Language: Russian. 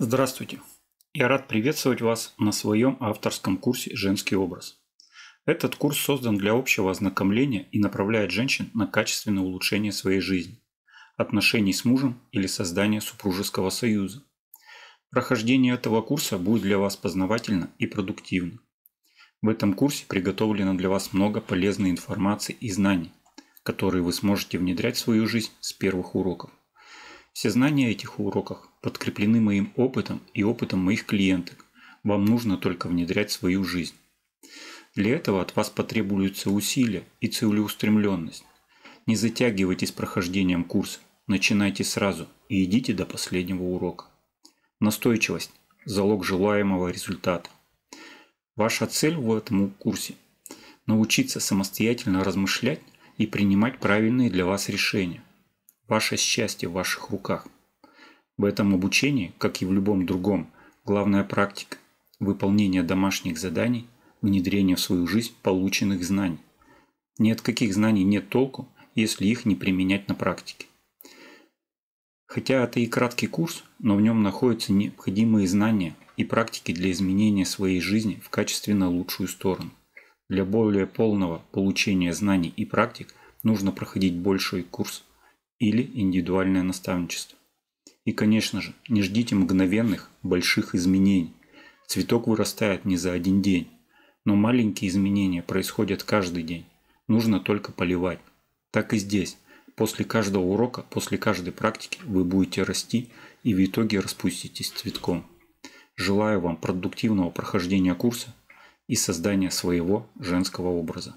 Здравствуйте! Я рад приветствовать вас на своем авторском курсе «Женский образ». Этот курс создан для общего ознакомления и направляет женщин на качественное улучшение своей жизни, отношений с мужем или создание супружеского союза. Прохождение этого курса будет для вас познавательно и продуктивно. В этом курсе приготовлено для вас много полезной информации и знаний, которые вы сможете внедрять в свою жизнь с первых уроков. Все знания о этих уроках подкреплены моим опытом и опытом моих клиенток. Вам нужно только внедрять свою жизнь. Для этого от вас потребуются усилия и целеустремленность. Не затягивайте с прохождением курса, начинайте сразу и идите до последнего урока. Настойчивость – залог желаемого результата. Ваша цель в этом курсе – научиться самостоятельно размышлять и принимать правильные для вас решения. Ваше счастье в ваших руках – в этом обучении, как и в любом другом, главная практика – выполнение домашних заданий, внедрение в свою жизнь полученных знаний. Ни от каких знаний нет толку, если их не применять на практике. Хотя это и краткий курс, но в нем находятся необходимые знания и практики для изменения своей жизни в качестве на лучшую сторону. Для более полного получения знаний и практик нужно проходить большой курс или индивидуальное наставничество. И, конечно же, не ждите мгновенных больших изменений. Цветок вырастает не за один день, но маленькие изменения происходят каждый день. Нужно только поливать. Так и здесь. После каждого урока, после каждой практики вы будете расти и в итоге распуститесь цветком. Желаю вам продуктивного прохождения курса и создания своего женского образа.